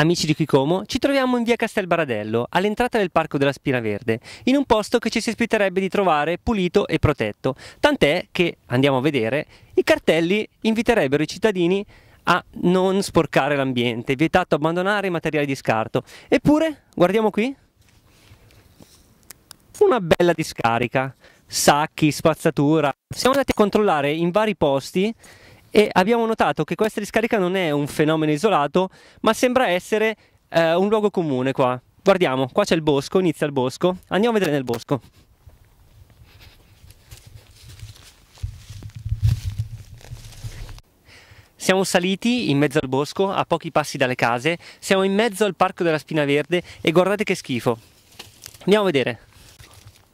Amici di Quicomo, ci troviamo in via Castel Baradello, all'entrata del Parco della Spina Verde, in un posto che ci si aspetterebbe di trovare pulito e protetto, tant'è che, andiamo a vedere, i cartelli inviterebbero i cittadini a non sporcare l'ambiente, vietato abbandonare i materiali di scarto. Eppure, guardiamo qui, una bella discarica, sacchi, spazzatura. Siamo andati a controllare in vari posti e abbiamo notato che questa discarica non è un fenomeno isolato, ma sembra essere eh, un luogo comune qua. Guardiamo, qua c'è il bosco, inizia il bosco, andiamo a vedere nel bosco. Siamo saliti in mezzo al bosco, a pochi passi dalle case, siamo in mezzo al parco della Spina Verde e guardate che schifo. Andiamo a vedere.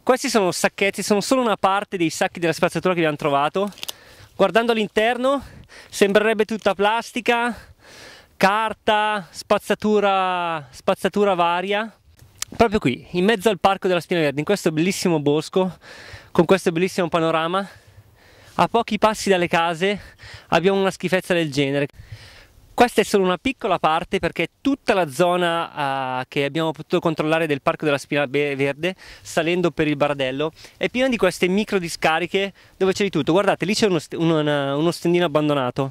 Questi sono sacchetti, sono solo una parte dei sacchi della spazzatura che abbiamo trovato guardando all'interno sembrerebbe tutta plastica, carta, spazzatura, spazzatura varia. Proprio qui, in mezzo al parco della Spina Verde, in questo bellissimo bosco, con questo bellissimo panorama, a pochi passi dalle case abbiamo una schifezza del genere. Questa è solo una piccola parte perché tutta la zona uh, che abbiamo potuto controllare del Parco della Spina Verde, salendo per il Bardello, è piena di queste micro discariche dove c'è di tutto. Guardate, lì c'è uno, st una, uno stendino abbandonato.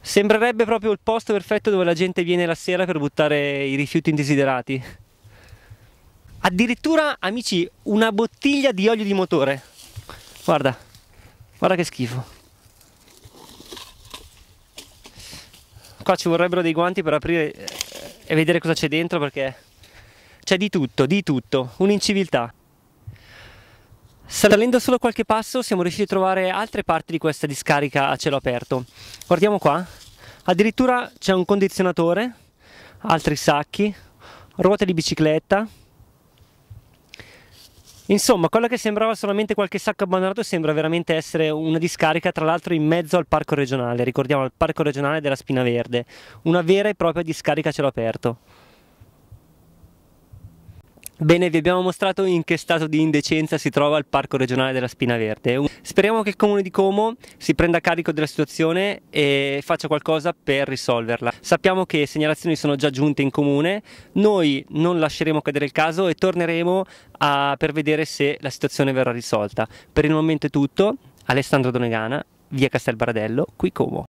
Sembrerebbe proprio il posto perfetto dove la gente viene la sera per buttare i rifiuti indesiderati. Addirittura, amici, una bottiglia di olio di motore. Guarda, guarda che schifo. Qua ci vorrebbero dei guanti per aprire eh, e vedere cosa c'è dentro perché c'è di tutto, di tutto, un'inciviltà. Salendo solo qualche passo siamo riusciti a trovare altre parti di questa discarica a cielo aperto. Guardiamo qua, addirittura c'è un condizionatore, altri sacchi, ruote di bicicletta, Insomma, quella che sembrava solamente qualche sacco abbandonato sembra veramente essere una discarica, tra l'altro in mezzo al parco regionale, ricordiamo il parco regionale della Spina Verde, una vera e propria discarica a cielo aperto. Bene, vi abbiamo mostrato in che stato di indecenza si trova il Parco regionale della Spina Verde. Speriamo che il Comune di Como si prenda carico della situazione e faccia qualcosa per risolverla. Sappiamo che segnalazioni sono già giunte in Comune, noi non lasceremo cadere il caso e torneremo a, per vedere se la situazione verrà risolta. Per il momento è tutto, Alessandro Donegana, via Castel Baradello, qui Como.